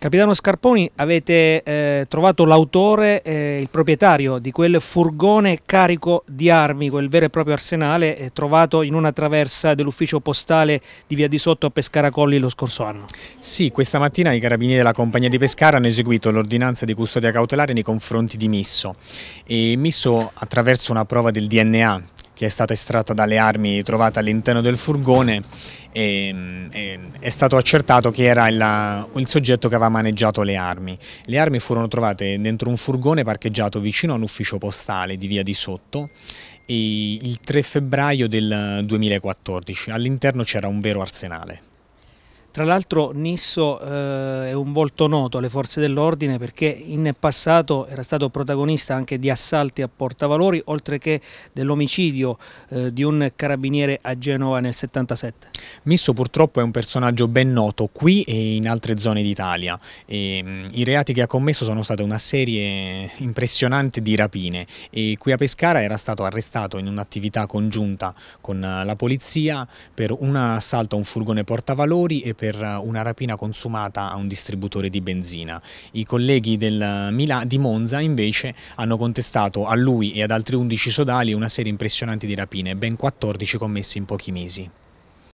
Capitano Scarponi, avete eh, trovato l'autore, eh, il proprietario di quel furgone carico di armi, quel vero e proprio arsenale, eh, trovato in una traversa dell'ufficio postale di Via di Sotto a Pescaracolli lo scorso anno. Sì, questa mattina i carabinieri della compagnia di Pescara hanno eseguito l'ordinanza di custodia cautelare nei confronti di Misso. E Misso, attraverso una prova del DNA che è stata estratta dalle armi trovate all'interno del furgone e, e, è stato accertato che era il, il, soggetto che aveva maneggiato le armi. Le armi furono trovate dentro un furgone parcheggiato vicino a un ufficio postale di Via di Sotto il 3 febbraio del 2014. All'interno c'era un vero arsenale. Tra l'altro Nisso eh, è un volto noto alle forze dell'ordine perché in passato era stato protagonista anche di assalti a portavalori oltre che dell'omicidio eh, di un carabiniere a Genova nel 77. Nisso purtroppo è un personaggio ben noto qui e in altre zone d'Italia. Ehm, I reati che ha commesso sono state una serie impressionante di rapine e qui a Pescara era stato arrestato in un'attività congiunta con eh, la polizia per un assalto a un furgone portavalori e per una rapina consumata a un distributore di benzina. I colleghi di Monza invece hanno contestato a lui e ad altri 11 sodali una serie impressionante di rapine, ben 14 commesse in pochi mesi.